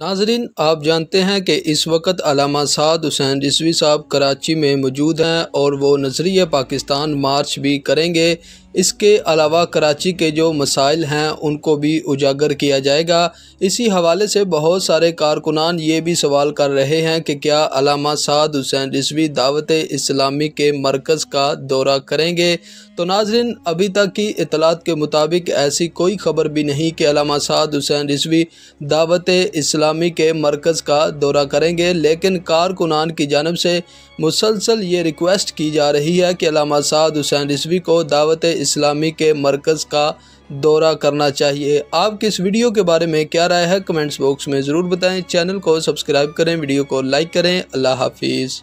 नाजरीन आप जानते हैं कि इस वक्त अलामा साद हुसैन रिसवी साहब कराची में मौजूद हैं और वो नजरिया पाकिस्तान मार्च भी करेंगे इसके अलावा कराची के जो मसाइल हैं उनको भी उजागर किया जाएगा इसी हवाले से बहुत सारे कारकुनान ये भी सवाल कर रहे हैं कि क्या अलामा साद हुसैन रिजवी दावत इस्लामी के मरकज़ का दौरा करेंगे तो नाजरन अभी तक की इतलात के मुताबिक ऐसी कोई खबर भी नहीं कि अलामा साद हुसैन रिजवी दावत इस्लामी के मरकज़ का दौरा करेंगे लेकिन कारकुनान की जानब से मुसलसल ये रिक्वेस्ट की जा रही है कि अलामा साद हुसैन रिजवी को दावत इस्लामी के मरकज़ का दौरा करना चाहिए आप इस वीडियो के बारे में क्या राय है कमेंट्स बॉक्स में ज़रूर बताएं चैनल को सब्सक्राइब करें वीडियो को लाइक करें अल्लाह हाफिज़